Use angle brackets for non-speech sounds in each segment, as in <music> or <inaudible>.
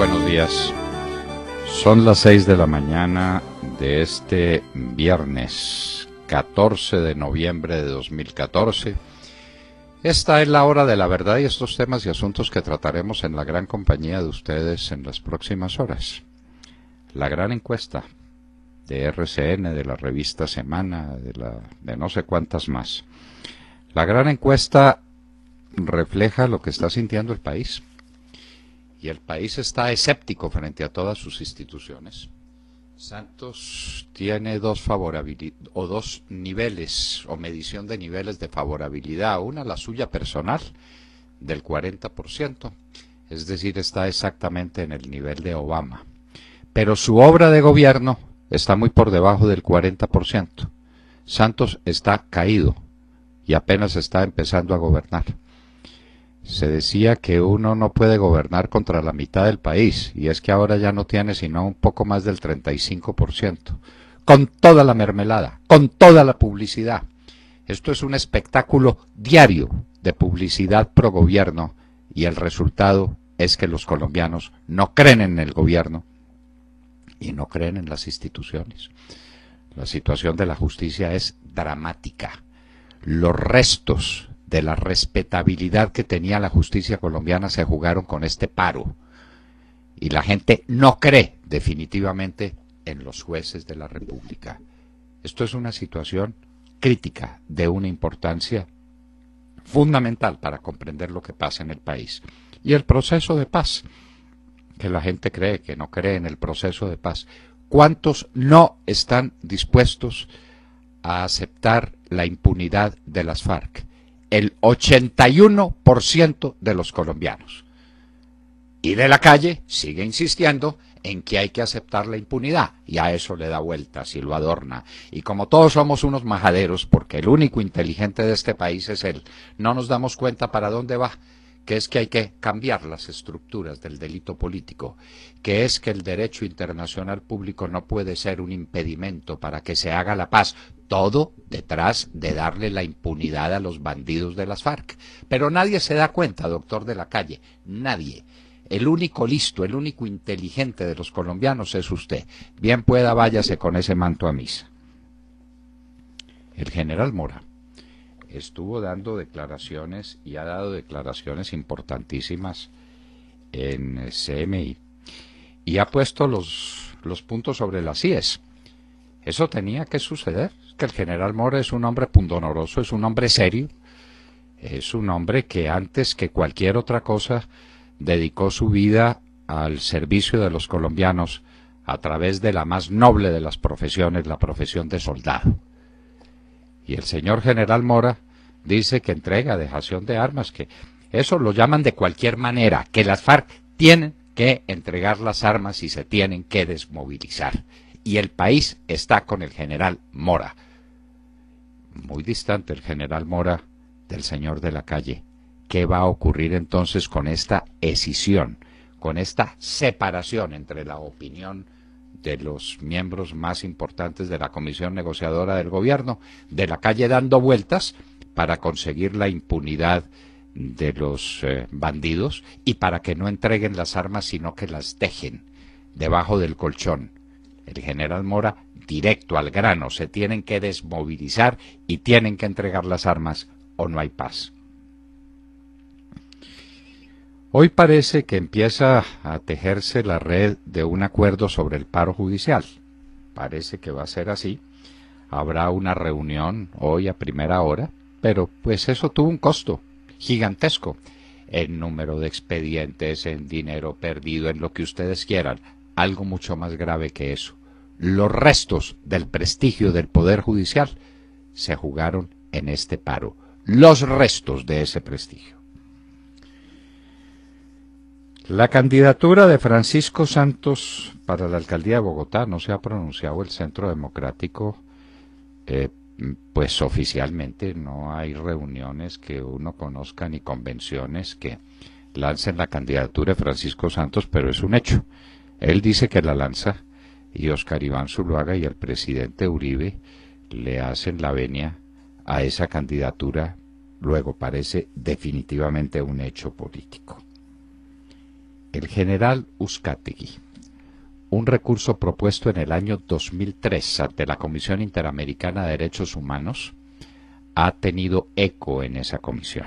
buenos días. Son las 6 de la mañana de este viernes 14 de noviembre de 2014. Esta es la hora de la verdad y estos temas y asuntos que trataremos en la gran compañía de ustedes en las próximas horas. La gran encuesta de RCN, de la revista Semana, de, la, de no sé cuántas más. La gran encuesta refleja lo que está sintiendo el país y el país está escéptico frente a todas sus instituciones. Santos tiene dos niveles o medición de niveles de favorabilidad, una la suya personal del 40%, es decir, está exactamente en el nivel de Obama. Pero su obra de gobierno está muy por debajo del 40%. Santos está caído y apenas está empezando a gobernar. Se decía que uno no puede gobernar contra la mitad del país, y es que ahora ya no tiene sino un poco más del 35%, con toda la mermelada, con toda la publicidad. Esto es un espectáculo diario de publicidad pro gobierno, y el resultado es que los colombianos no creen en el gobierno y no creen en las instituciones. La situación de la justicia es dramática. Los restos de la respetabilidad que tenía la justicia colombiana se jugaron con este paro. Y la gente no cree definitivamente en los jueces de la República. Esto es una situación crítica de una importancia fundamental para comprender lo que pasa en el país. Y el proceso de paz, que la gente cree que no cree en el proceso de paz. ¿Cuántos no están dispuestos a aceptar la impunidad de las FARC? el 81% de los colombianos. Y de la calle sigue insistiendo en que hay que aceptar la impunidad, y a eso le da vueltas y lo adorna. Y como todos somos unos majaderos, porque el único inteligente de este país es él, no nos damos cuenta para dónde va, que es que hay que cambiar las estructuras del delito político, que es que el derecho internacional público no puede ser un impedimento para que se haga la paz, todo detrás de darle la impunidad a los bandidos de las FARC. Pero nadie se da cuenta, doctor de la calle, nadie. El único listo, el único inteligente de los colombianos es usted. Bien pueda, váyase con ese manto a misa. El general Mora estuvo dando declaraciones y ha dado declaraciones importantísimas en CMI y ha puesto los, los puntos sobre las IES. Eso tenía que suceder, que el general Mora es un hombre pundonoroso, es un hombre serio, es un hombre que antes que cualquier otra cosa dedicó su vida al servicio de los colombianos a través de la más noble de las profesiones, la profesión de soldado. Y el señor general Mora dice que entrega dejación de armas, que eso lo llaman de cualquier manera, que las FARC tienen que entregar las armas y se tienen que desmovilizar y el país está con el general Mora. Muy distante el general Mora del señor de la calle. ¿Qué va a ocurrir entonces con esta escisión, con esta separación entre la opinión de los miembros más importantes de la comisión negociadora del gobierno, de la calle dando vueltas para conseguir la impunidad de los eh, bandidos y para que no entreguen las armas sino que las dejen debajo del colchón el general Mora, directo al grano. Se tienen que desmovilizar y tienen que entregar las armas o no hay paz. Hoy parece que empieza a tejerse la red de un acuerdo sobre el paro judicial. Parece que va a ser así. Habrá una reunión hoy a primera hora, pero pues eso tuvo un costo gigantesco en número de expedientes, en dinero perdido, en lo que ustedes quieran. Algo mucho más grave que eso. Los restos del prestigio del Poder Judicial se jugaron en este paro. Los restos de ese prestigio. La candidatura de Francisco Santos para la alcaldía de Bogotá no se ha pronunciado el Centro Democrático, eh, pues oficialmente no hay reuniones que uno conozca ni convenciones que lancen la candidatura de Francisco Santos, pero es un hecho. Él dice que la lanza y Oscar Iván Zuluaga y el presidente Uribe le hacen la venia a esa candidatura, luego parece definitivamente un hecho político. El general Uzcategui, un recurso propuesto en el año 2003 ante la Comisión Interamericana de Derechos Humanos, ha tenido eco en esa comisión.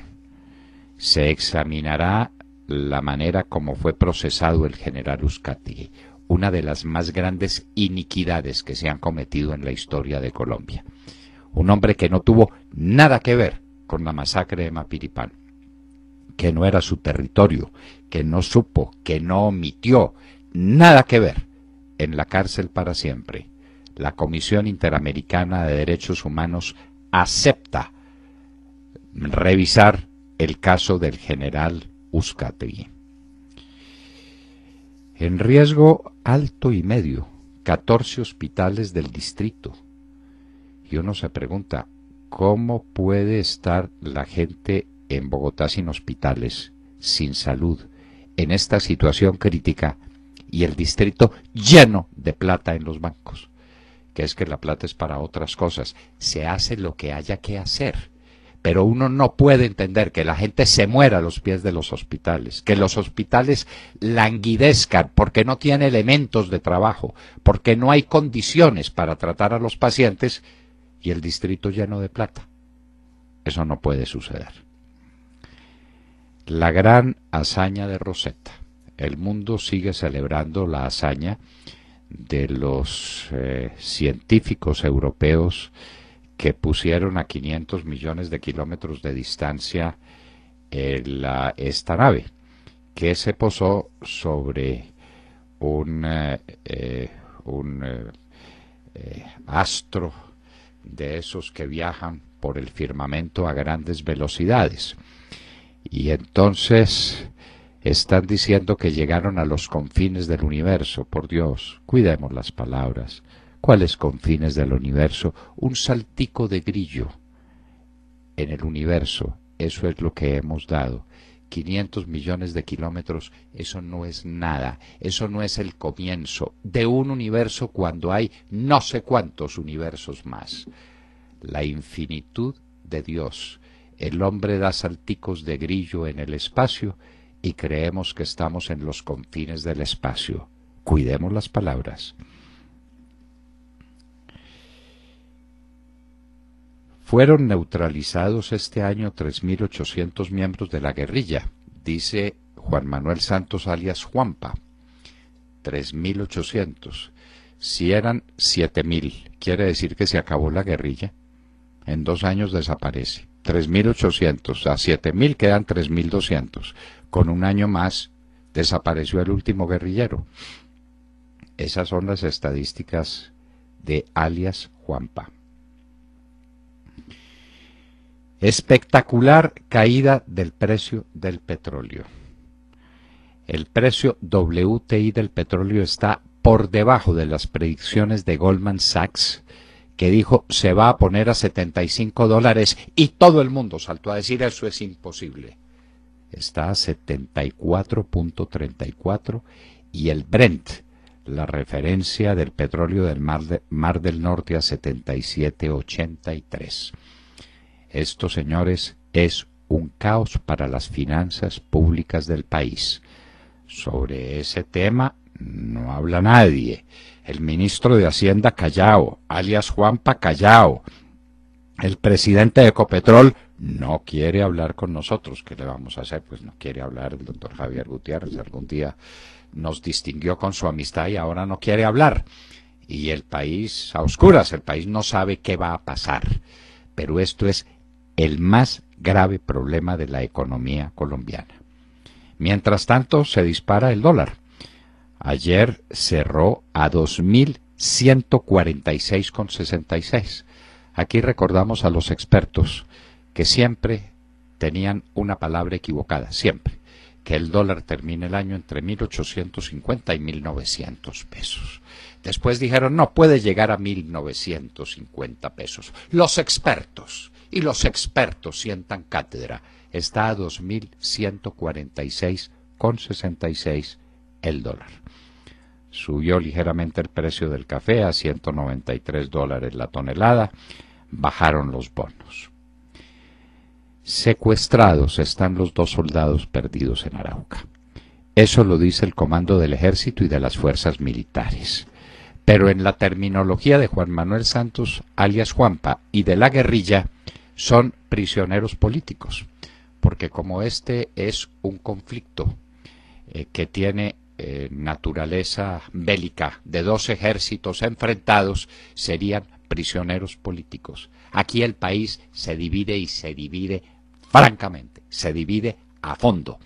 Se examinará la manera como fue procesado el general Uzcategui una de las más grandes iniquidades que se han cometido en la historia de Colombia. Un hombre que no tuvo nada que ver con la masacre de Mapiripán, que no era su territorio, que no supo, que no omitió, nada que ver, en la cárcel para siempre. La Comisión Interamericana de Derechos Humanos acepta revisar el caso del general Uzcategui. En riesgo alto y medio, 14 hospitales del distrito. Y uno se pregunta, ¿cómo puede estar la gente en Bogotá sin hospitales, sin salud, en esta situación crítica y el distrito lleno de plata en los bancos? Que es que la plata es para otras cosas. Se hace lo que haya que hacer pero uno no puede entender que la gente se muera a los pies de los hospitales, que los hospitales languidezcan porque no tienen elementos de trabajo, porque no hay condiciones para tratar a los pacientes y el distrito lleno de plata. Eso no puede suceder. La gran hazaña de Rosetta. El mundo sigue celebrando la hazaña de los eh, científicos europeos que pusieron a 500 millones de kilómetros de distancia eh, esta nave, que se posó sobre un, eh, eh, astro de esos que viajan por el firmamento a grandes velocidades. Y entonces están diciendo que llegaron a los confines del universo. Por Dios, cuidemos las palabras cuáles confines del universo, un saltico de grillo en el universo, eso es lo que hemos dado. 500 millones de kilómetros, eso no es nada, eso no es el comienzo de un universo cuando hay no sé cuántos universos más. La infinitud de Dios. El hombre da salticos de grillo en el espacio y creemos que estamos en los confines del espacio. Cuidemos las palabras. Fueron neutralizados este año 3.800 miembros de la guerrilla, dice Juan Manuel Santos alias Juanpa. 3.800. Si eran 7.000, quiere decir que se acabó la guerrilla. En dos años desaparece. 3.800. A 7.000 quedan 3.200. Con un año más desapareció el último guerrillero. Esas son las estadísticas de alias Juanpa. Espectacular caída del precio del petróleo. El precio WTI del petróleo está por debajo de las predicciones de Goldman Sachs, que dijo se va a poner a 75 dólares y todo el mundo saltó a decir eso es imposible. Está a 74.34 y el Brent, la referencia del petróleo del Mar, Mar del Norte a 77.83. Esto, señores, es un caos para las finanzas públicas del país. Sobre ese tema no habla nadie. El ministro de Hacienda Callao, alias Juanpa Callao, el presidente de Ecopetrol no quiere hablar con nosotros. ¿Qué le vamos a hacer? Pues no quiere hablar el doctor Javier Gutiérrez. Algún día nos distinguió con su amistad y ahora no quiere hablar. Y el país a oscuras, el país no sabe qué va a pasar. Pero esto es el más grave problema de la economía colombiana. Mientras tanto, se dispara el dólar. Ayer cerró a 2.146,66. Aquí recordamos a los expertos que siempre tenían una palabra equivocada, siempre, que el dólar termine el año entre 1.850 y 1.900 pesos. Después dijeron, no, puede llegar a 1.950 pesos. Los expertos y los expertos sientan cátedra. Está a 2.146,66 el dólar. Subió ligeramente el precio del café a 193 dólares la tonelada. Bajaron los bonos. Secuestrados están los dos soldados perdidos en Arauca. Eso lo dice el comando del ejército y de las fuerzas militares. Pero en la terminología de Juan Manuel Santos, alias Juanpa, y de la guerrilla, son prisioneros políticos, porque como este es un conflicto eh, que tiene eh, naturaleza bélica de dos ejércitos enfrentados, serían prisioneros políticos. Aquí el país se divide y se divide francamente, se divide a fondo.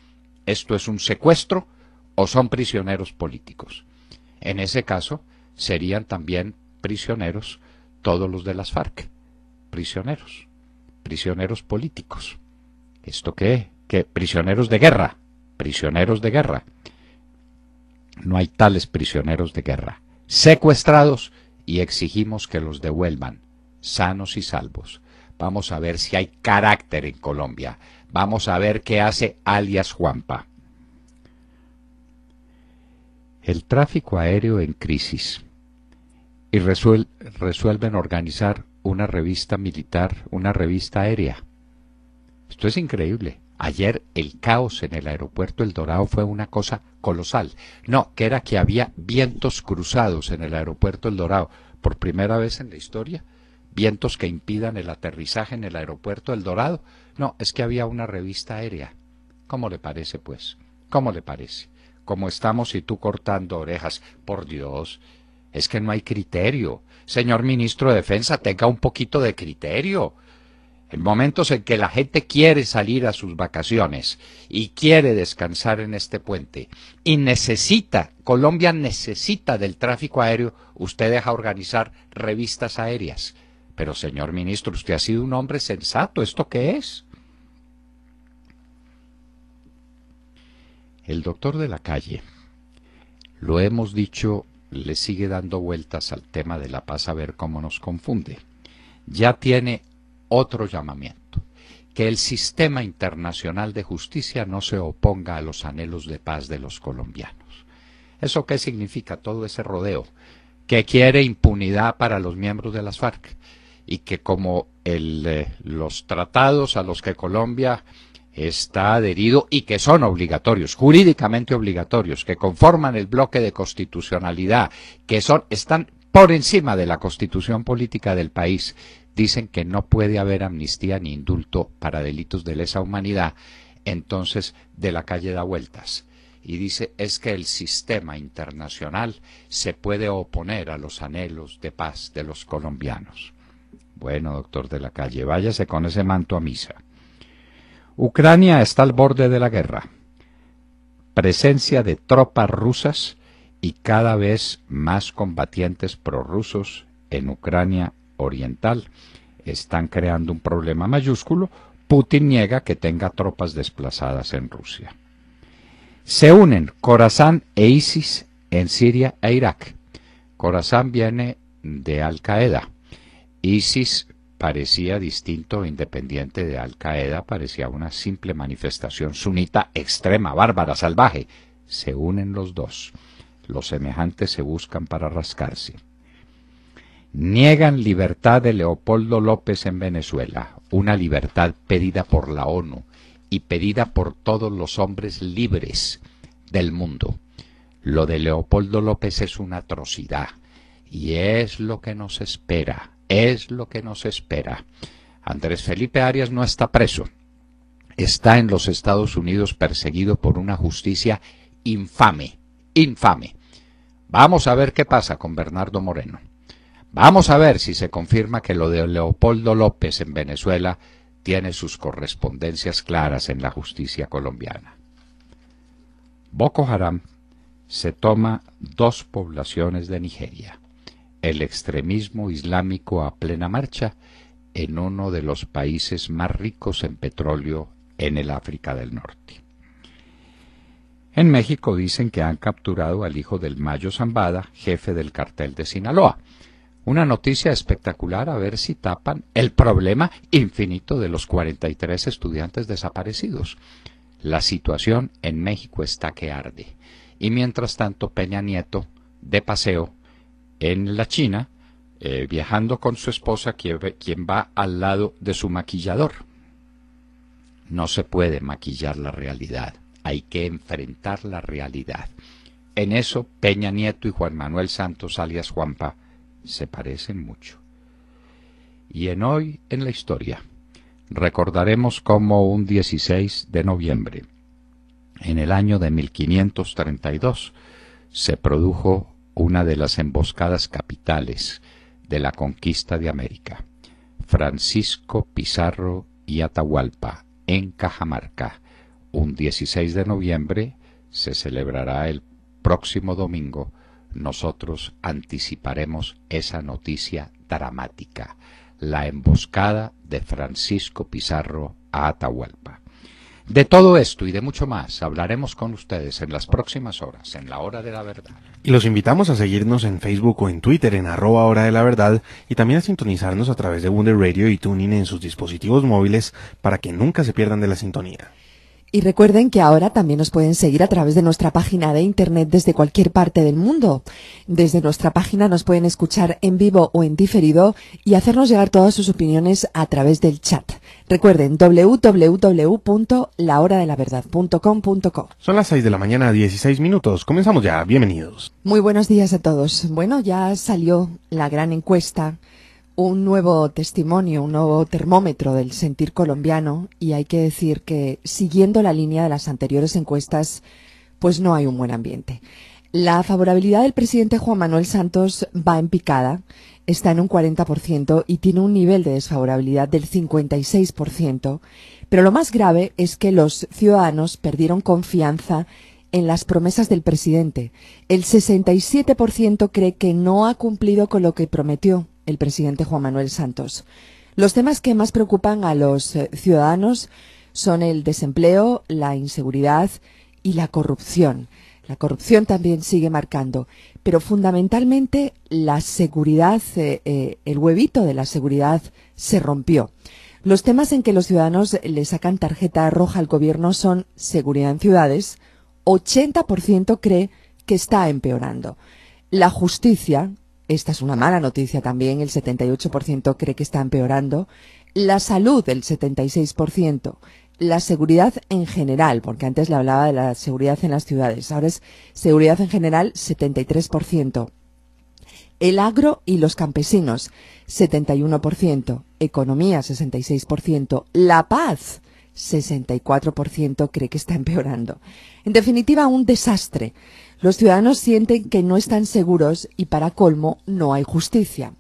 ¿Esto es un secuestro o son prisioneros políticos? En ese caso, serían también prisioneros todos los de las FARC, prisioneros prisioneros políticos. ¿Esto qué? qué prisioneros de guerra, prisioneros de guerra. No hay tales prisioneros de guerra. Secuestrados y exigimos que los devuelvan, sanos y salvos. Vamos a ver si hay carácter en Colombia. Vamos a ver qué hace alias Juanpa. El tráfico aéreo en crisis. Y resuelven organizar una revista militar, una revista aérea. Esto es increíble. Ayer el caos en el aeropuerto El Dorado fue una cosa colosal. No, que era que había vientos cruzados en el aeropuerto El Dorado. Por primera vez en la historia, vientos que impidan el aterrizaje en el aeropuerto El Dorado. No, es que había una revista aérea. ¿Cómo le parece, pues? ¿Cómo le parece? ¿Cómo estamos y tú cortando orejas. Por Dios, es que no hay criterio. Señor ministro de Defensa, tenga un poquito de criterio. En momentos en que la gente quiere salir a sus vacaciones y quiere descansar en este puente y necesita, Colombia necesita del tráfico aéreo, usted deja organizar revistas aéreas. Pero señor ministro, usted ha sido un hombre sensato, ¿esto qué es? El doctor de la calle, lo hemos dicho le sigue dando vueltas al tema de la paz a ver cómo nos confunde. Ya tiene otro llamamiento, que el sistema internacional de justicia no se oponga a los anhelos de paz de los colombianos. ¿Eso qué significa todo ese rodeo? Que quiere impunidad para los miembros de las FARC y que como el, eh, los tratados a los que Colombia está adherido y que son obligatorios, jurídicamente obligatorios, que conforman el bloque de constitucionalidad, que son, están por encima de la constitución política del país, dicen que no puede haber amnistía ni indulto para delitos de lesa humanidad, entonces de la calle da vueltas. Y dice, es que el sistema internacional se puede oponer a los anhelos de paz de los colombianos. Bueno, doctor de la calle, váyase con ese manto a misa. Ucrania está al borde de la guerra. Presencia de tropas rusas y cada vez más combatientes prorrusos en Ucrania Oriental están creando un problema mayúsculo. Putin niega que tenga tropas desplazadas en Rusia. Se unen Khorasan e ISIS en Siria e Irak. Khorasan viene de Al-Qaeda. ISIS parecía distinto independiente de Al Qaeda, parecía una simple manifestación sunita extrema, bárbara, salvaje. Se unen los dos. Los semejantes se buscan para rascarse. Niegan libertad de Leopoldo López en Venezuela, una libertad pedida por la ONU y pedida por todos los hombres libres del mundo. Lo de Leopoldo López es una atrocidad y es lo que nos espera es lo que nos espera. Andrés Felipe Arias no está preso. Está en los Estados Unidos perseguido por una justicia infame, infame. Vamos a ver qué pasa con Bernardo Moreno. Vamos a ver si se confirma que lo de Leopoldo López en Venezuela tiene sus correspondencias claras en la justicia colombiana. Boko Haram se toma dos poblaciones de Nigeria el extremismo islámico a plena marcha en uno de los países más ricos en petróleo en el África del Norte. En México dicen que han capturado al hijo del Mayo Zambada, jefe del cartel de Sinaloa. Una noticia espectacular a ver si tapan el problema infinito de los 43 estudiantes desaparecidos. La situación en México está que arde. Y mientras tanto, Peña Nieto, de paseo, en la China, eh, viajando con su esposa, quien, va al lado de su maquillador. No se puede maquillar la realidad, hay que enfrentar la realidad. En eso, Peña Nieto y Juan Manuel Santos, alias Juanpa, se parecen mucho. Y en hoy, en la historia, recordaremos cómo un 16 de noviembre, en el año de 1532, se produjo una de las emboscadas capitales de la conquista de América. Francisco Pizarro y Atahualpa, en Cajamarca. Un 16 de noviembre se celebrará el próximo domingo. Nosotros anticiparemos esa noticia dramática, la emboscada de Francisco Pizarro a Atahualpa. De todo esto y de mucho más hablaremos con ustedes en las próximas horas, en la hora de la verdad. Y los invitamos a seguirnos en Facebook o en Twitter en arroba hora de la verdad y también a sintonizarnos a través de Wonder Radio y Tuning en sus dispositivos móviles para que nunca se pierdan de la sintonía. Y recuerden que ahora también nos pueden seguir a través de nuestra página de internet desde cualquier parte del mundo. Desde nuestra página nos pueden escuchar en vivo o en diferido y hacernos llegar todas sus opiniones a través del chat. Recuerden www.lahoradelaverdad.com.co. Son las 6 de la mañana, 16 minutos. Comenzamos ya. Bienvenidos. Muy buenos días a todos. Bueno, ya salió la gran encuesta un nuevo testimonio, un nuevo termómetro del sentir colombiano y hay que decir que siguiendo la línea de las anteriores encuestas, pues no hay un buen ambiente. La favorabilidad del presidente Juan Manuel Santos va en picada, está en un 40% y tiene un nivel de desfavorabilidad del 56%, pero lo más grave es que los ciudadanos perdieron confianza en las promesas del presidente. El 67% cree que no ha cumplido con lo que prometió el presidente Juan Manuel Santos. Los temas que más preocupan a los eh, ciudadanos son el desempleo, la inseguridad y la corrupción. La corrupción también sigue marcando, pero fundamentalmente la seguridad, eh, eh, el huevito de la seguridad se rompió. Los temas en que los ciudadanos le sacan tarjeta roja al gobierno son seguridad en ciudades, 80% cree que está empeorando. La justicia, esta es una mala noticia también. El 78% cree que está empeorando. La salud, el 76%. La seguridad en general, porque antes le hablaba de la seguridad en las ciudades. Ahora es seguridad en general, 73%. El agro y los campesinos, 71%. Economía, 66%. La paz, 64% cree que está empeorando. En definitiva, un desastre. Los ciudadanos sienten que no están seguros y para colmo no hay justicia.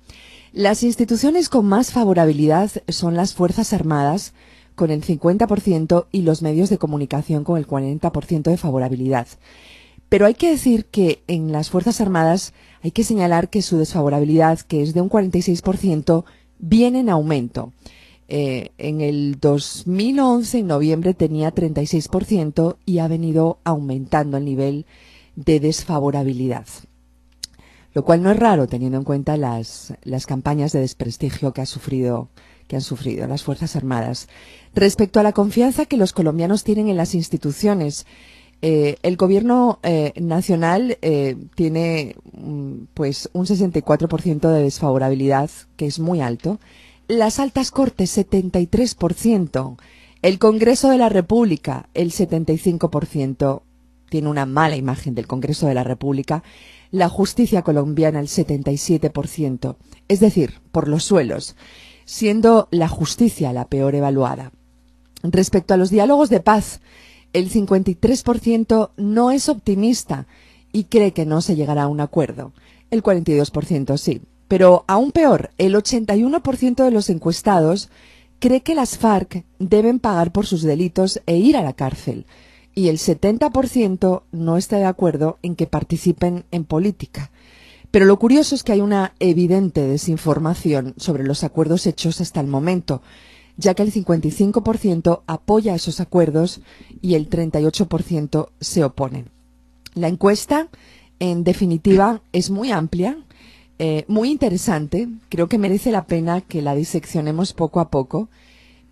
Las instituciones con más favorabilidad son las Fuerzas Armadas, con el 50%, y los medios de comunicación con el 40% de favorabilidad. Pero hay que decir que en las Fuerzas Armadas hay que señalar que su desfavorabilidad, que es de un 46%, viene en aumento. Eh, en el 2011, en noviembre, tenía 36% y ha venido aumentando el nivel de desfavorabilidad. Lo cual no es raro teniendo en cuenta las, las campañas de desprestigio que ha sufrido que han sufrido las Fuerzas Armadas. Respecto a la confianza que los colombianos tienen en las instituciones, eh, el gobierno eh, nacional eh, tiene mm, pues un 64% de desfavorabilidad, que es muy alto. Las altas cortes, 73%. El Congreso de la República, el 75% tiene una mala imagen del Congreso de la República, la justicia colombiana el 77%, es decir, por los suelos, siendo la justicia la peor evaluada. Respecto a los diálogos de paz, el 53% no es optimista y cree que no se llegará a un acuerdo. El 42% sí. Pero aún peor, el 81% de los encuestados cree que las FARC deben pagar por sus delitos e ir a la cárcel y el 70% no está de acuerdo en que participen en política. Pero lo curioso es que hay una evidente desinformación sobre los acuerdos hechos hasta el momento, ya que el 55% apoya esos acuerdos y el 38% se opone. La encuesta, en definitiva, es muy amplia, eh, muy interesante. Creo que merece la pena que la diseccionemos poco a poco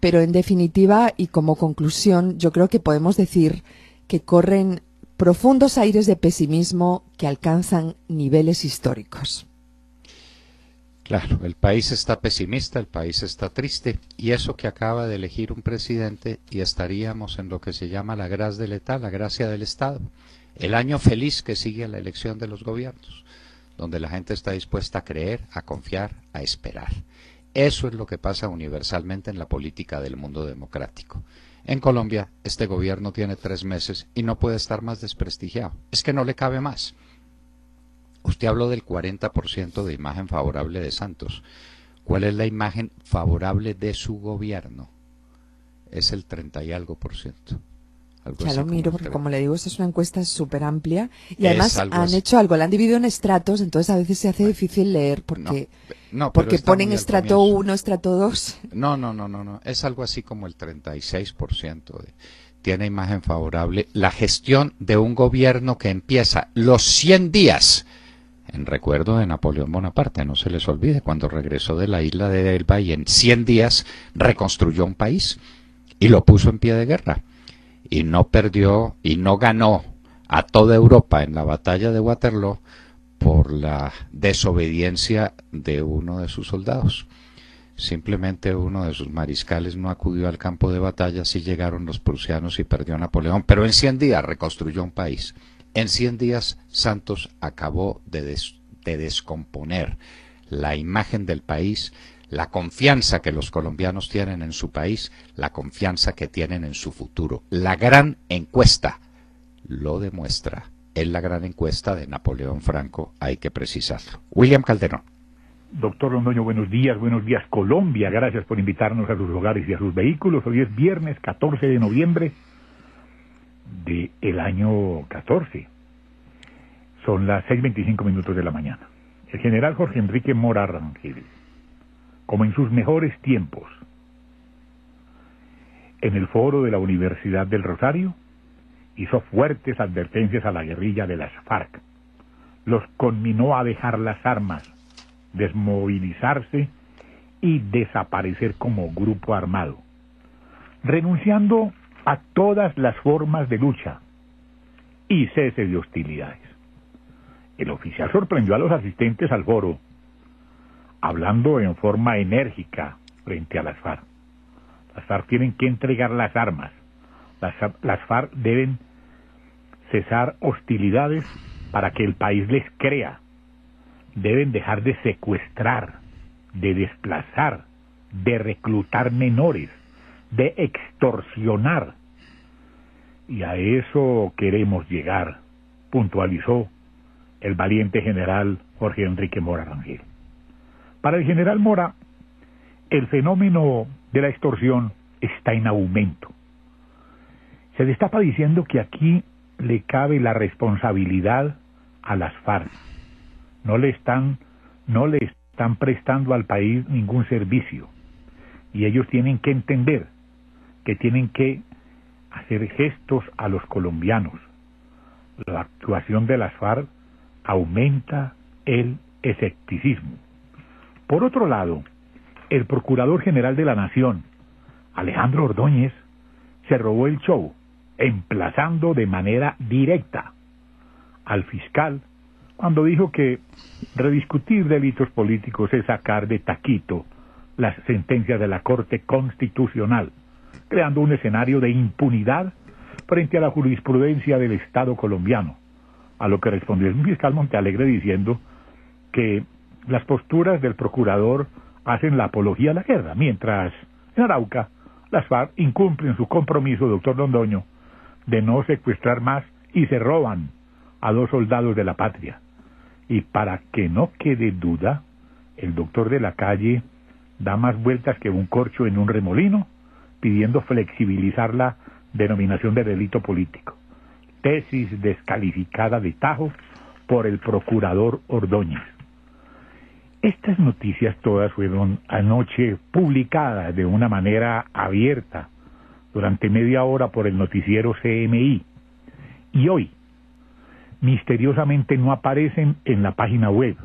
pero en definitiva y como conclusión, yo creo que podemos decir que corren profundos aires de pesimismo que alcanzan niveles históricos. Claro, el país está pesimista, el país está triste, y eso que acaba de elegir un presidente y estaríamos en lo que se llama la gracia del Estado, la gracia del Estado, el año feliz que sigue a la elección de los gobiernos, donde la gente está dispuesta a creer, a confiar, a esperar. Eso es lo que pasa universalmente en la política del mundo democrático. En Colombia, este gobierno tiene tres meses y no puede estar más desprestigiado. Es que no le cabe más. Usted habló del 40% de imagen favorable de Santos. ¿Cuál es la imagen favorable de su gobierno? Es el 30 y algo por ciento. ya lo miro, porque como le digo, esta es una encuesta súper amplia y además han hecho algo, la han dividido en estratos, entonces a veces se hace difícil leer porque... No, porque ponen estrato 1, estrato 2. No, no, no, no, no. Es algo así como el 36% de, tiene imagen favorable la gestión de un gobierno que empieza los 100 días en recuerdo de Napoleón Bonaparte, no se les olvide, cuando regresó de la isla de Elba y en 100 días reconstruyó un país y lo puso en pie de guerra. Y no perdió y no ganó a toda Europa en la batalla de Waterloo por la desobediencia de uno de sus soldados. Simplemente uno de sus mariscales no acudió al campo de batalla, así llegaron los prusianos y perdió Napoleón, pero en 100 días reconstruyó un país. En 100 días Santos acabó de descomponer la imagen del país, la confianza que los colombianos tienen en su país, la confianza que tienen en su futuro. La gran encuesta lo demuestra en la gran encuesta de Napoleón Franco, hay que precisarlo. William Calderón. Doctor Londoño, buenos días, buenos días Colombia, gracias por invitarnos a sus hogares y a sus vehículos. Hoy es viernes 14 de noviembre del el año 14. Son las 6.25 minutos de la mañana. El general Jorge Enrique Mora Rangel, como en sus mejores tiempos, en el foro de la Universidad del Rosario, hizo fuertes advertencias a la guerrilla de las FARC. Los conminó a dejar las armas, desmovilizarse y desaparecer como grupo armado, renunciando a todas las formas de lucha y cese de hostilidades. El oficial sorprendió a los asistentes al foro, hablando en forma enérgica frente a las FARC. Las FARC tienen que entregar las armas, las, FARC deben cesar hostilidades para que el país les crea. Deben dejar de secuestrar, de desplazar, de reclutar menores, de extorsionar. Y a eso queremos llegar, puntualizó el valiente general Jorge Enrique Mora Rangel. Para el general Mora, el fenómeno de la extorsión está en aumento. Se destapa diciendo que aquí le cabe la responsabilidad a las FARC. No le están, no le están prestando al país ningún servicio. Y ellos tienen que entender que tienen que hacer gestos a los colombianos. La actuación de las FARC aumenta el escepticismo. Por otro lado, el Procurador General de la Nación, Alejandro Ordóñez, se robó el show emplazando de manera directa al fiscal cuando dijo que rediscutir delitos políticos es sacar de taquito las sentencias de la Corte Constitucional, creando un escenario de impunidad frente a la jurisprudencia del Estado colombiano. A lo que respondió el fiscal Montealegre diciendo que las posturas del procurador hacen la apología a la guerra, mientras en Arauca las FARC incumplen su compromiso, doctor Londoño, de no secuestrar más y se roban a dos soldados de la patria. Y para que no quede duda, el doctor de la calle da más vueltas que un corcho en un remolino, pidiendo flexibilizar la denominación de delito político. Tesis descalificada de tajo por el procurador Ordóñez. Estas noticias todas fueron anoche publicadas de una manera abierta, durante media hora por el noticiero CMI. Y hoy, misteriosamente no aparecen en la página web.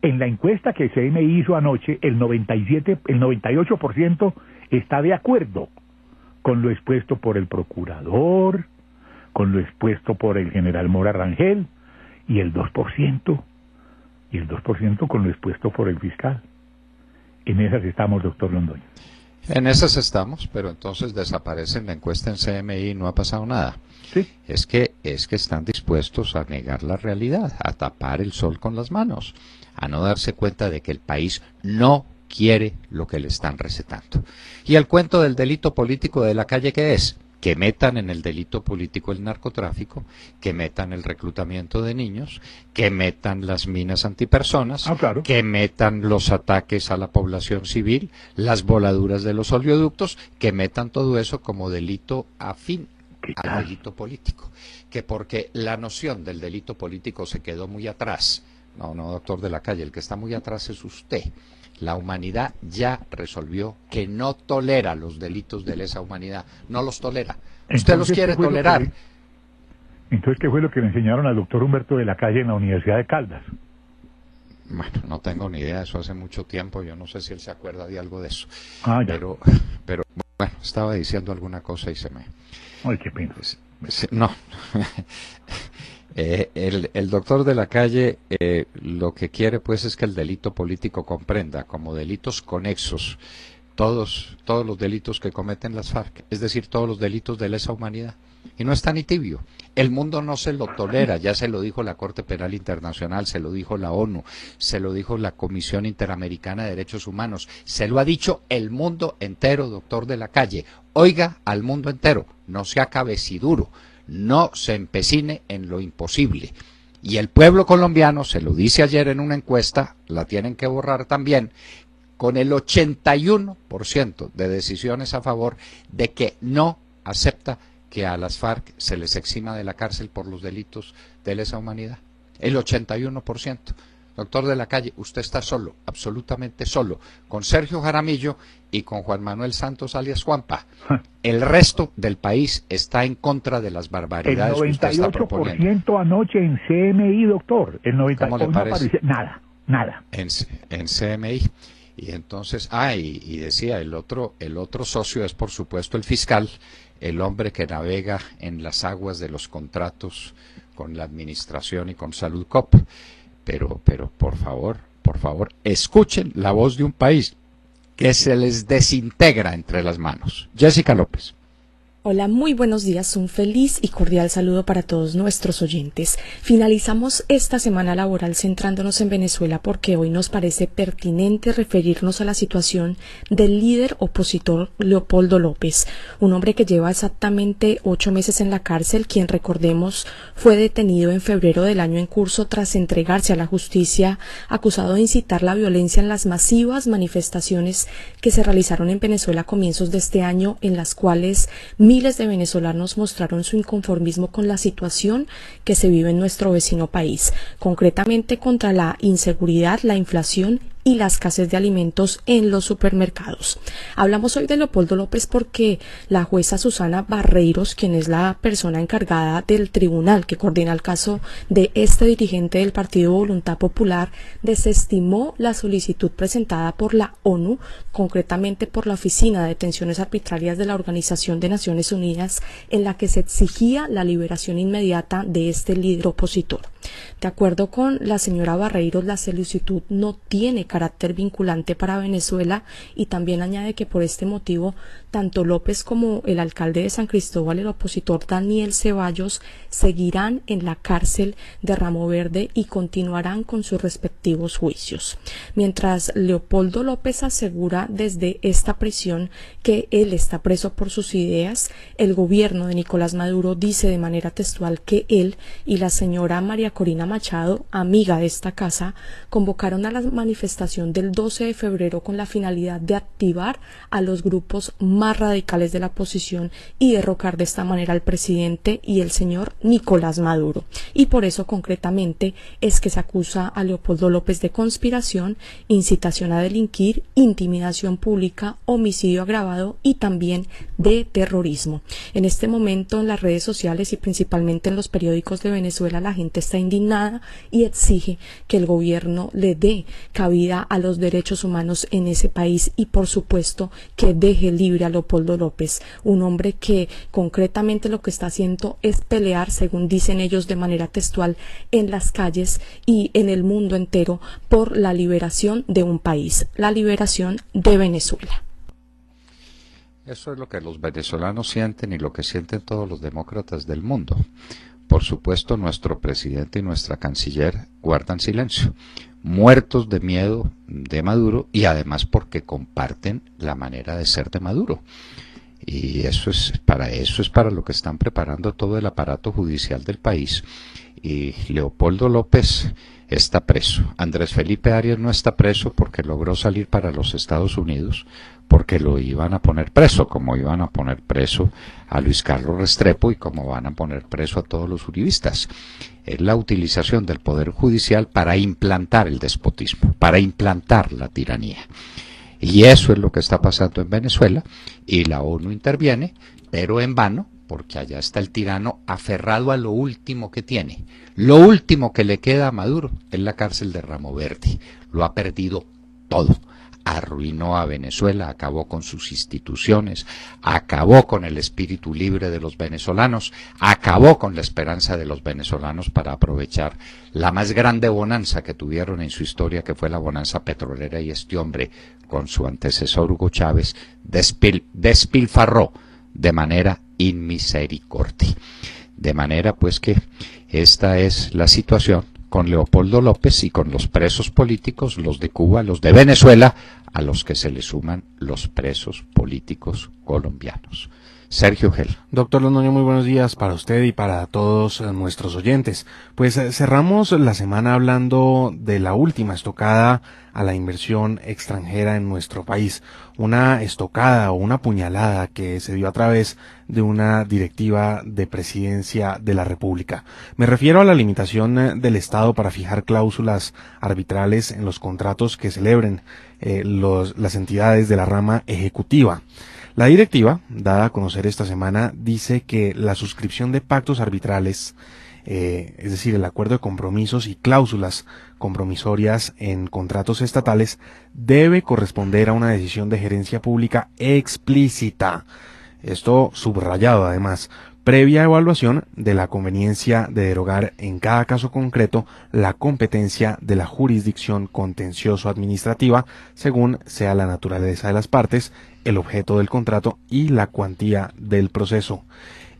En la encuesta que CMI hizo anoche, el 97, el 98% está de acuerdo con lo expuesto por el procurador, con lo expuesto por el general Mora Rangel, y el 2%, y el 2% con lo expuesto por el fiscal. En esas estamos, doctor Londoño. En esas estamos, pero entonces desaparece la encuesta en CMI y no ha pasado nada. ¿Sí? Es que es que están dispuestos a negar la realidad, a tapar el sol con las manos, a no darse cuenta de que el país no quiere lo que le están recetando. Y el cuento del delito político de la calle que es que metan en el delito político el narcotráfico, que metan el reclutamiento de niños, que metan las minas antipersonas, ah, que metan los ataques a la población civil, las voladuras de los oleoductos, que metan todo eso como delito afín al delito político. Que porque la noción del delito político se quedó muy atrás. No, no, doctor de la calle, el que está muy atrás es usted. La humanidad ya resolvió que no tolera los delitos de lesa humanidad, no los tolera. Usted los quiere tolerar. entonces, ¿qué fue lo que le enseñaron al doctor Humberto de la Calle en la Universidad de Caldas? Bueno, no tengo ni idea, eso hace mucho tiempo, yo no sé si él se acuerda de algo de eso. Ah, ya. Pero, pero bueno, estaba diciendo alguna cosa y se me... qué pena. no. <laughs> Eh, el, doctor de la calle eh, lo que quiere pues es que el delito político comprenda como delitos conexos todos, todos los delitos que cometen las FARC, es decir, todos los delitos de lesa humanidad. Y no está ni tibio. El mundo no se lo tolera, ya se lo dijo la Corte Penal Internacional, se lo dijo la ONU, se lo dijo la Comisión Interamericana de Derechos Humanos, se lo ha dicho el mundo entero, doctor de la calle. Oiga al mundo entero, no sea cabeciduro no se empecine en lo imposible. Y el pueblo colombiano, se lo dice ayer en una encuesta, la tienen que borrar también, con el 81% de decisiones a favor de que no acepta que a las FARC se les exima de la cárcel por los delitos de lesa humanidad. El 81%. Doctor de la calle, usted está solo, absolutamente solo, con Sergio Jaramillo y con Juan Manuel Santos alias Juanpa. <laughs> El resto del país está en contra de las barbaridades que usted está proponiendo. El 98% anoche en CMI, doctor. El 98% ¿Cómo nada, nada. En, CMI. Y entonces, ah, y, decía, el otro, el otro socio es por supuesto el fiscal, el hombre que navega en las aguas de los contratos con la administración y con Salud Cop pero, pero por favor, por favor, escuchen la voz de un país que se les desintegra entre las manos. Jessica López. Hola, muy buenos días, un feliz y cordial saludo para todos nuestros oyentes. Finalizamos esta semana laboral centrándonos en Venezuela porque hoy nos parece pertinente referirnos a la situación del líder opositor Leopoldo López, un hombre que lleva exactamente ocho meses en la cárcel, quien recordemos fue detenido en febrero del año en curso tras entregarse a la justicia, acusado de incitar la violencia en las masivas manifestaciones que se realizaron en Venezuela a comienzos de este año, en las cuales miles de venezolanos mostraron su inconformismo con la situación que se vive en nuestro vecino país, concretamente contra la inseguridad, la inflación y la escasez de alimentos en los supermercados. Hablamos hoy de Leopoldo López porque la jueza Susana Barreiros, quien es la persona encargada del tribunal que coordina el caso de este dirigente del Partido Voluntad Popular, desestimó la solicitud presentada por la ONU, concretamente por la Oficina de Detenciones Arbitrarias de la Organización de Naciones Unidas, en la que se exigía la liberación inmediata de este líder opositor. De acuerdo con la señora Barreiro, la solicitud no tiene carácter vinculante para Venezuela y también añade que por este motivo, tanto López como el alcalde de San Cristóbal, el opositor Daniel Ceballos, seguirán en la cárcel de Ramo Verde y continuarán con sus respectivos juicios. Mientras Leopoldo López asegura desde esta prisión que él está preso por sus ideas, el gobierno de Nicolás Maduro dice de manera textual que él y la señora María Corina Machado, amiga de esta casa, convocaron a la manifestación del 12 de febrero con la finalidad de activar a los grupos más radicales de la oposición y derrocar de esta manera al presidente y el señor Nicolás Maduro. Y por eso concretamente es que se acusa a Leopoldo López de conspiración, incitación a delinquir, intimidación pública, homicidio agravado y también de terrorismo. En este momento en las redes sociales y principalmente en los periódicos de Venezuela la gente está indignada y exige que el gobierno le dé cabida a los derechos humanos en ese país y por supuesto que deje libre a Leopoldo López, un hombre que concretamente lo que está haciendo es pelear, según dicen ellos de manera textual, en las calles y en el mundo entero por la liberación de un país, la liberación de Venezuela. Eso es lo que los venezolanos sienten y lo que sienten todos los demócratas del mundo por supuesto, nuestro presidente y nuestra canciller guardan silencio, muertos de miedo de Maduro y además porque comparten la manera de ser de Maduro. Y eso es para eso es para lo que están preparando todo el aparato judicial del país. Y Leopoldo López está preso. Andrés Felipe Arias no está preso porque logró salir para los Estados Unidos porque lo iban a poner preso, como iban a poner preso a Luis Carlos Restrepo y como van a poner preso a todos los uribistas. Es la utilización del Poder Judicial para implantar el despotismo, para implantar la tiranía. Y eso es lo que está pasando en Venezuela y la ONU interviene, pero en vano, porque allá está el tirano aferrado a lo último que tiene. Lo último que le queda a Maduro es la cárcel de Ramo Verde. Lo ha perdido todo arruinó a Venezuela, acabó con sus instituciones, acabó con el espíritu libre de los venezolanos, acabó con la esperanza de los venezolanos para aprovechar la más grande bonanza que tuvieron en su historia, que fue la bonanza petrolera, y este hombre, con su antecesor Hugo Chávez, despilfarró de manera inmisericordia. De manera pues que esta es la situación con Leopoldo López y con los presos políticos, los de Cuba, los de Venezuela, a los que se le suman los presos políticos colombianos. Sergio Gel. Doctor Londoño, muy buenos días para usted y para todos eh, nuestros oyentes. Pues eh, cerramos la semana hablando de la última estocada a la inversión extranjera en nuestro país. Una estocada o una puñalada que se dio a través de una directiva de presidencia de la República. Me refiero a la limitación eh, del Estado para fijar cláusulas arbitrales en los contratos que celebren las entidades de la rama ejecutiva. La directiva, dada a conocer esta semana, dice que la suscripción de pactos arbitrales, eh, es decir, el acuerdo de compromisos y cláusulas compromisorias en contratos estatales, debe corresponder a una decisión de gerencia pública explícita. Esto subrayado además, previa evaluación de la conveniencia de derogar en cada caso concreto la competencia de la jurisdicción contencioso-administrativa según sea la naturaleza de las partes, el objeto del contrato y la cuantía del proceso.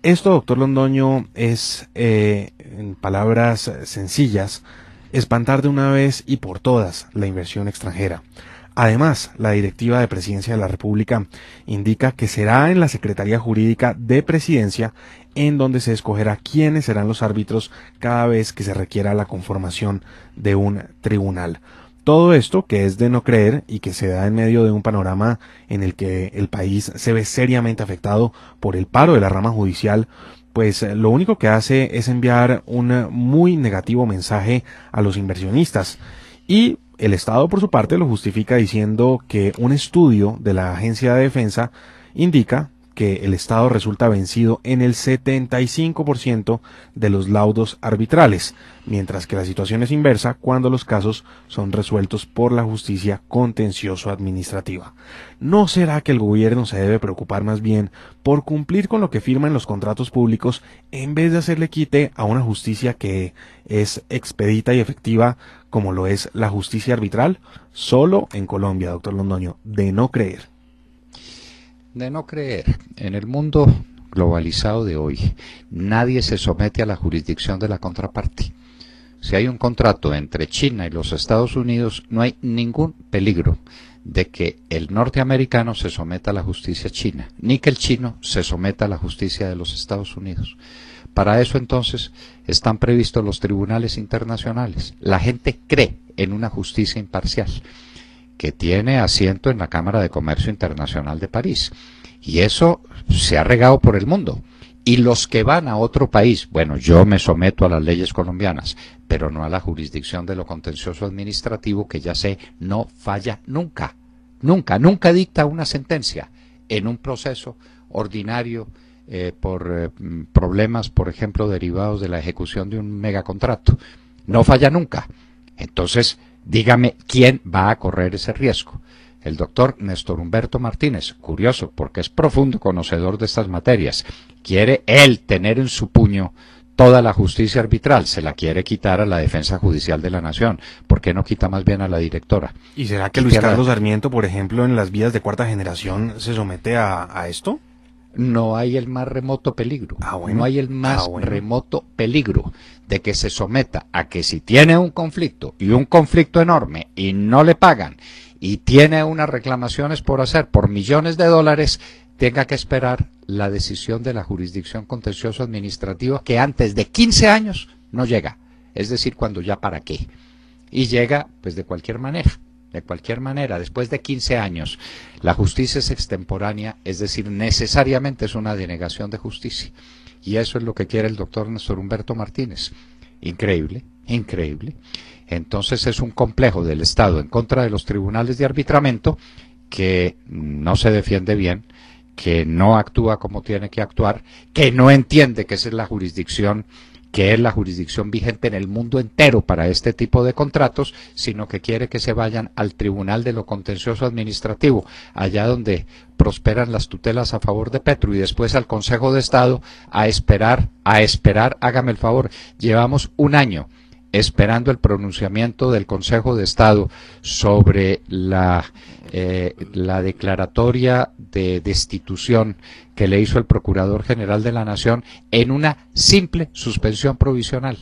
Esto, doctor Londoño, es, eh, en palabras sencillas, espantar de una vez y por todas la inversión extranjera Además, la Directiva de Presidencia de la República indica que será en la Secretaría Jurídica de Presidencia en donde se escogerá quiénes serán los árbitros cada vez que se requiera la conformación de un tribunal. Todo esto, que es de no creer y que se da en medio de un panorama en el que el país se ve seriamente afectado por el paro de la rama judicial, pues eh, lo único que hace es enviar un muy negativo mensaje a los inversionistas y el Estado, por su parte, lo justifica diciendo que un estudio de la Agencia de Defensa indica que el Estado resulta vencido en el 75% de los laudos arbitrales, mientras que la situación es inversa cuando los casos son resueltos por la justicia contencioso-administrativa. ¿No será que el gobierno se debe preocupar más bien por cumplir con lo que firman los contratos públicos en vez de hacerle quite a una justicia que es expedita y efectiva como lo es la justicia arbitral? Solo en Colombia, doctor Londoño, de no creer de no creer. En el mundo globalizado de hoy, nadie se somete a la jurisdicción de la contraparte. Si hay un contrato entre China y los Estados Unidos, no hay ningún peligro de que el norteamericano se someta a la justicia china, ni que el chino se someta a la justicia de los Estados Unidos. Para eso entonces están previstos los tribunales internacionales. La gente cree en una justicia imparcial que tiene asiento en la Cámara de Comercio Internacional de París. Y eso se ha regado por el mundo. Y los que van a otro país, bueno, yo me someto a las leyes colombianas, pero no a la jurisdicción de lo contencioso administrativo que ya sé no falla nunca, nunca, nunca dicta una sentencia en un proceso ordinario eh, por eh, problemas, por ejemplo, derivados de la ejecución de un megacontrato. No falla nunca. Entonces, Dígame quién va a correr ese riesgo. El doctor Néstor Humberto Martínez, curioso porque es profundo conocedor de estas materias, quiere él tener en su puño toda la justicia arbitral, se la quiere quitar a la defensa judicial de la nación. ¿Por qué no quita más bien a la directora? ¿Y será que Luis Carlos Sarmiento, por ejemplo, en las vías de cuarta generación se somete a, a esto? no hay el más remoto peligro, ah, no hay el ah, más remoto peligro de que se someta a que si tiene un conflicto y un conflicto enorme y no le pagan y tiene unas reclamaciones por hacer por millones de dólares, tenga que esperar la decisión de la jurisdicción contencioso administrativa que antes de 15 años no llega, es decir, cuando ya para qué. Y llega pues de cualquier manera. De cualquier manera, después de 15 años, la justicia es extemporánea, es decir, necesariamente es una denegación de justicia. Y eso es lo que quiere el doctor Néstor Humberto Martínez. Increíble, increíble. Entonces es un complejo del Estado en contra de los tribunales de arbitramento que no se defiende bien, que no actúa como tiene que actuar, que no entiende que esa es la jurisdicción que es la jurisdicción vigente en el mundo entero para este tipo de contratos, sino que quiere que se vayan al Tribunal de lo Contencioso Administrativo, allá donde prosperan las tutelas a favor de Petro y después al Consejo de Estado a esperar, a esperar, hágame el favor, llevamos un año esperando el pronunciamiento del Consejo de Estado sobre la, eh, la declaratoria de destitución que le hizo el Procurador General de la Nación en una simple suspensión provisional.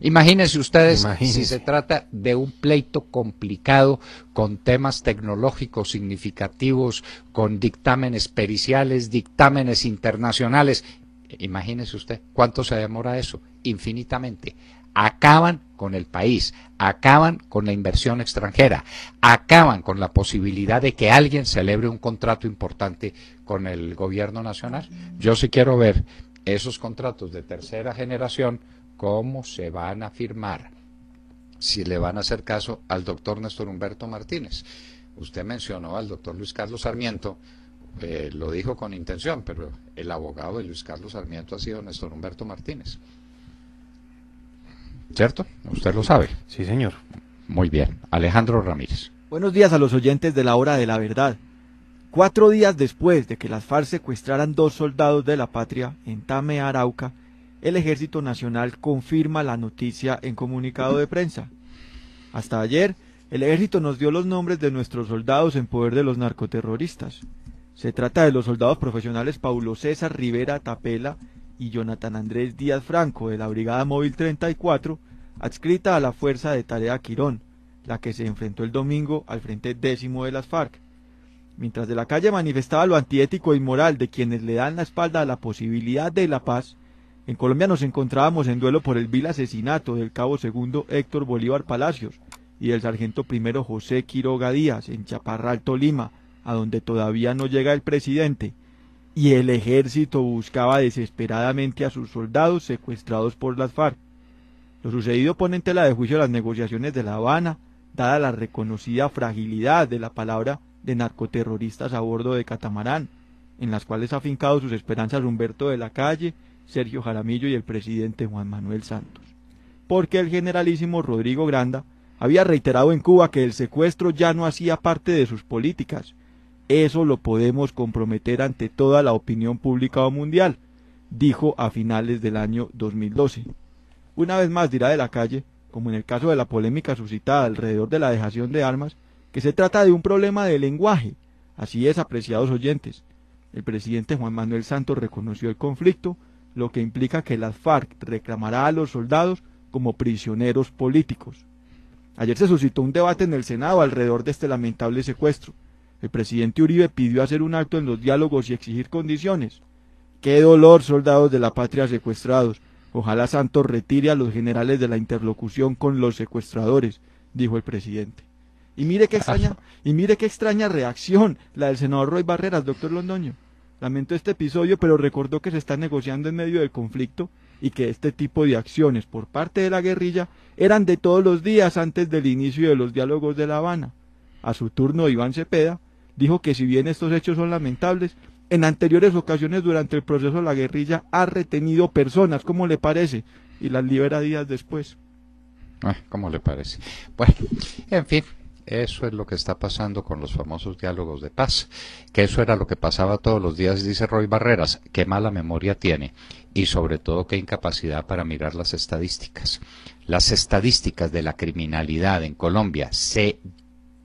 Imagínense ustedes si se trata de un pleito complicado con temas tecnológicos significativos, con dictámenes periciales, dictámenes internacionales. Imagínese usted cuánto se demora eso, infinitamente. Acaban con el país, acaban con la inversión extranjera, acaban con la posibilidad de que alguien celebre un contrato importante con el gobierno nacional. Yo sí quiero ver esos contratos de tercera generación, cómo se van a firmar, si le van a hacer caso al doctor Néstor Humberto Martínez. Usted mencionó al doctor Luis Carlos Sarmiento, eh, lo dijo con intención, pero el abogado de Luis Carlos Sarmiento ha sido Néstor Humberto Martínez. ¿cierto? Usted lo sabe. Sí, señor. Muy bien. Alejandro Ramírez. Buenos días a los oyentes de la hora de la verdad. Cuatro días después de que las FARC secuestraran dos soldados de la patria en Tame, Arauca, el Ejército Nacional confirma la noticia en comunicado de prensa. Hasta ayer, el Ejército nos dio los nombres de nuestros soldados en poder de los narcoterroristas. Se trata de los soldados profesionales Paulo César Rivera Tapela y Jonathan Andrés Díaz Franco de la Brigada Móvil 34, adscrita a la Fuerza de Tarea Quirón, la que se enfrentó el domingo al frente décimo de las FARC. Mientras de la calle manifestaba lo antiético y e moral de quienes le dan la espalda a la posibilidad de la paz, en Colombia nos encontrábamos en duelo por el vil asesinato del cabo segundo Héctor Bolívar Palacios y del sargento primero José Quiroga Díaz en Chaparral, Tolima, a donde todavía no llega el presidente, y el ejército buscaba desesperadamente a sus soldados secuestrados por las FARC. Lo sucedido pone en tela de juicio las negociaciones de La Habana, dada la reconocida fragilidad de la palabra de narcoterroristas a bordo de catamarán, en las cuales ha fincado sus esperanzas Humberto de la Calle, Sergio Jaramillo y el presidente Juan Manuel Santos. Porque el generalísimo Rodrigo Granda había reiterado en Cuba que el secuestro ya no hacía parte de sus políticas, eso lo podemos comprometer ante toda la opinión pública o mundial, dijo a finales del año 2012. Una vez más dirá de la calle, como en el caso de la polémica suscitada alrededor de la dejación de armas, que se trata de un problema de lenguaje. Así es, apreciados oyentes. El presidente Juan Manuel Santos reconoció el conflicto, lo que implica que las FARC reclamará a los soldados como prisioneros políticos. Ayer se suscitó un debate en el Senado alrededor de este lamentable secuestro. El presidente Uribe pidió hacer un acto en los diálogos y exigir condiciones. Qué dolor, soldados de la patria secuestrados. Ojalá Santos retire a los generales de la interlocución con los secuestradores, dijo el presidente. Y mire qué extraña, y mire qué extraña reacción la del senador Roy Barreras, doctor Londoño. Lamento este episodio, pero recordó que se está negociando en medio del conflicto y que este tipo de acciones por parte de la guerrilla eran de todos los días antes del inicio de los diálogos de La Habana. A su turno, Iván Cepeda dijo que si bien estos hechos son lamentables, en anteriores ocasiones durante el proceso de la guerrilla ha retenido personas, ¿cómo le parece? Y las libera días después. Ah, ¿Cómo le parece? Bueno, en fin, eso es lo que está pasando con los famosos diálogos de paz, que eso era lo que pasaba todos los días, dice Roy Barreras, qué mala memoria tiene y sobre todo qué incapacidad para mirar las estadísticas. Las estadísticas de la criminalidad en Colombia se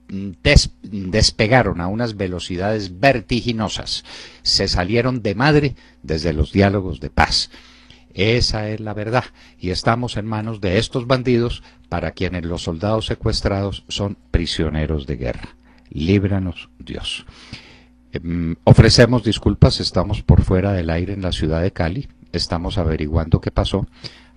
despegaron a unas velocidades vertiginosas, se salieron de madre desde los diálogos de paz. Esa es la verdad y estamos en manos de estos bandidos para quienes los soldados secuestrados son prisioneros de guerra. Líbranos Dios. Em, ofrecemos disculpas, estamos por fuera del aire en la ciudad de Cali, estamos averiguando qué pasó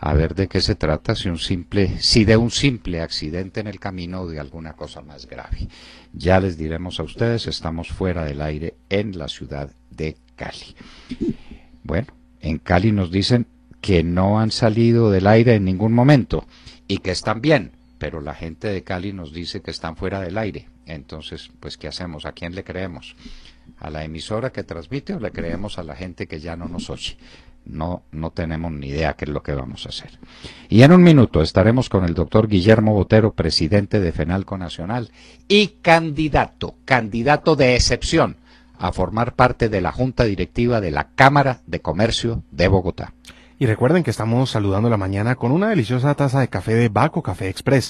a ver de qué se trata, si, un simple, si de un simple accidente en el camino o de alguna cosa más grave. Ya les diremos a ustedes, estamos fuera del aire en la ciudad de Cali. Bueno, en Cali nos dicen que no han salido del aire en ningún momento y que están bien, pero la gente de Cali nos dice que están fuera del aire. Entonces, pues, ¿qué hacemos? ¿A quién le creemos? ¿A la emisora que transmite o le creemos a la gente que ya no nos oye? no, no tenemos ni idea qué es lo que vamos a hacer. Y en un minuto estaremos con el doctor Guillermo Botero, presidente de FENALCO Nacional y candidato, candidato de excepción a formar parte de la Junta Directiva de la Cámara de Comercio de Bogotá. Y recuerden que estamos saludando la mañana con una deliciosa taza de café de Baco Café Express.